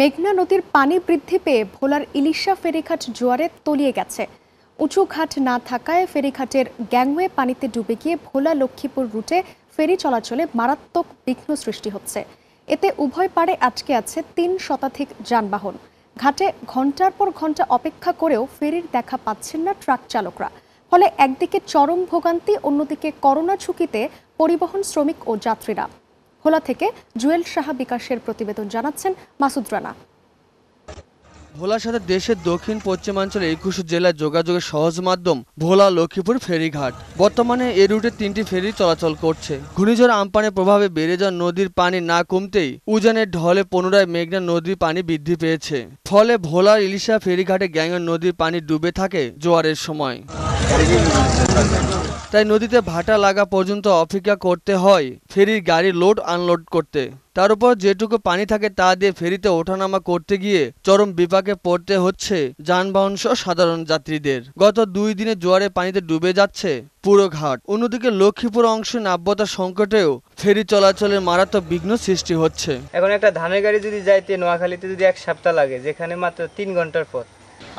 মেঘনা নদীর পানি বৃদ্ধি পেয়ে ভোলার ইলিশা ফেরিঘাট জোয়ারে তলিয়ে গেছে উঁচু ঘাট না থাকায় ফেরিঘাটের গ্যাংওয়ে পানিতে ডুবে গিয়ে ভোলা লক্ষ্মীপুর রুটে ফেরি চলাচলে মারাত্মক বিঘ্ন সৃষ্টি হচ্ছে এতে উভয় পাড়ে আটকে আছে তিন শতাধিক যানবাহন ঘাটে ঘন্টার পর ঘন্টা অপেক্ষা করেও ফেরির দেখা পাচ্ছেন না ট্রাক চালকরা ফলে একদিকে চরম ভোগান্তি অন্যদিকে করোনা ঝুঁকিতে পরিবহন শ্রমিক ও যাত্রীরা ভোলা থেকে জুয়েল সাহা বিকাশের প্রতিবেদন জানাচ্ছেন মাসুদ রানা ভোলার সাথে দেশের দক্ষিণ পশ্চিমাঞ্চলের একুশ জেলায় যোগাযোগের সহজ মাধ্যম ভোলা লক্ষ্মীপুর ফেরিঘাট বর্তমানে এ রুটে তিনটি ফেরি চলাচল করছে ঘূর্ণিঝড় আমপানের প্রভাবে বেড়ে যাওয়া নদীর পানি না কমতেই উজানের ঢলে পুনরায় মেঘনা নদীর পানি বৃদ্ধি পেয়েছে ফলে ভোলার ইলিশা ফেরিঘাটে গ্যাংয়ের নদীর পানি ডুবে থাকে জোয়ারের সময় তাই নদীতে ভাটা লাগা পর্যন্ত অপেক্ষা করতে হয় ফেরির গাড়ি লোড আনলোড করতে তার উপর যেটুকু পানি থাকে তা দিয়ে ফেরিতে ওঠানামা করতে গিয়ে চরম বিপাকে পড়তে হচ্ছে যানবাহন সহ সাধারণ যাত্রীদের গত দুই দিনে জোয়ারে পানিতে ডুবে যাচ্ছে পুরো ঘাট অন্যদিকে লক্ষ্মীপুর অংশে নাব্যতা সংকটেও ফেরি চলাচলের মারাত্মক বিঘ্ন সৃষ্টি হচ্ছে এখন একটা ধানের গাড়ি যদি যাইতে নোয়াখালীতে যদি এক সপ্তাহ লাগে যেখানে মাত্র তিন ঘন্টার পথ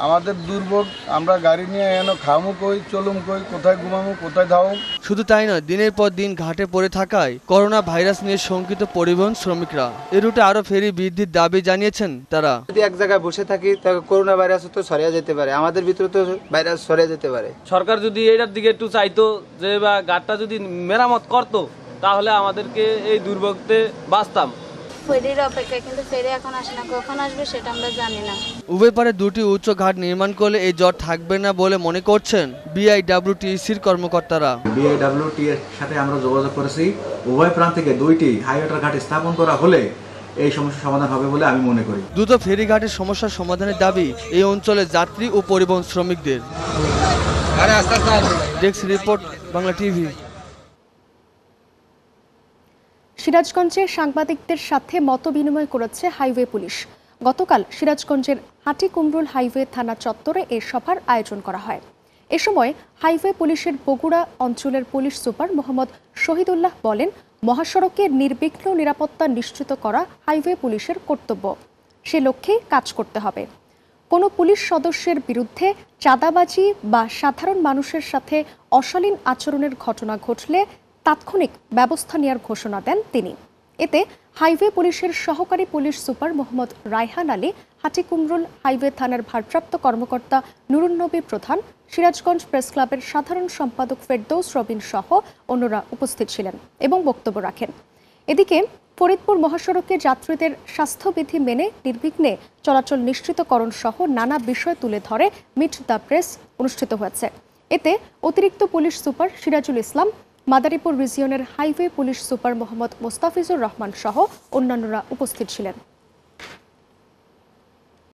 আমাদের দুর্ভোগ আমরা গাড়ি নিয়ে এনো খামু কই চলুম কই কোথায় ঘুমামু কোথায় ধাও শুধু তাই নয় দিনের পর দিন ঘাটে পড়ে থাকায় করোনা ভাইরাস নিয়ে শঙ্কিত পরিবহন শ্রমিকরা এ রুটে আরো ফেরি বৃদ্ধির দাবি জানিয়েছেন তারা যদি এক জায়গায় বসে থাকি তাহলে করোনা ভাইরাস তো ছড়িয়ে যেতে পারে আমাদের ভিতরে তো ভাইরাস ছড়িয়ে যেতে পারে সরকার যদি এটার দিকে একটু চাইতো যে বা ঘাটটা যদি মেরামত করতো তাহলে আমাদেরকে এই দুর্ভোগতে বাঁচতাম ফেরির উভয় দুটি উচ্চ ঘাট নির্মাণ করলে এই জ্বর থাকবে না বলে মনে করছেন বিআইডব্লিউটিসির কর্মকর্তারা এর সাথে আমরা যোগাযোগ করেছি উভয় দুইটি ঘাট স্থাপন করা হলে এই সমস্যা সমাধান হবে বলে আমি মনে করি দ্রুত ফেরিঘাটের সমস্যার সমাধানের দাবি এই অঞ্চলে যাত্রী ও পরিবহন শ্রমিকদের ডেস্ক রিপোর্ট বাংলা টিভি সিরাজগঞ্জে সাংবাদিকদের সাথে মতবিনিময় করেছে হাইওয়ে পুলিশ গতকাল সিরাজগঞ্জের কুমরুল হাইওয়ে থানা চত্বরে এ সভার আয়োজন করা হয় এ সময় হাইওয়ে পুলিশের বগুড়া অঞ্চলের পুলিশ সুপার মোহাম্মদ শহীদুল্লাহ বলেন মহাসড়কে নির্বিঘ্ন নিরাপত্তা নিশ্চিত করা হাইওয়ে পুলিশের কর্তব্য সে লক্ষ্যে কাজ করতে হবে কোনো পুলিশ সদস্যের বিরুদ্ধে চাঁদাবাজি বা সাধারণ মানুষের সাথে অশালীন আচরণের ঘটনা ঘটলে তাৎক্ষণিক ব্যবস্থা নেওয়ার ঘোষণা দেন তিনি এতে হাইওয়ে পুলিশের সহকারী police super Mohammad Raihan Ali Hatikumrul highway থানার ভারপ্রাপ্ত কর্মকর্তা নুরুন্নবী প্রধান সিরাজগঞ্জ প্রেস ক্লাবের সাধারণ সম্পাদক ফেরদৌস রবিন সহ অন্যরা উপস্থিত ছিলেন এবং বক্তব্য রাখেন এদিকে ফরিদপুর মহাসড়কে যাত্রীদের স্বাস্থ্যবিধি মেনে নির্বিঘ্নে চলাচল নিশ্চিতকরণ সহ নানা বিষয় তুলে ধরে মিট দ্য প্রেস অনুষ্ঠিত হয়েছে এতে অতিরিক্ত পুলিশ সুপার সিরাজুল ইসলাম মাদারীপুর রিজিয়নের highway police super Mohammad Mostafizur Rahman সহ অন্যান্যরা উপস্থিত ছিলেন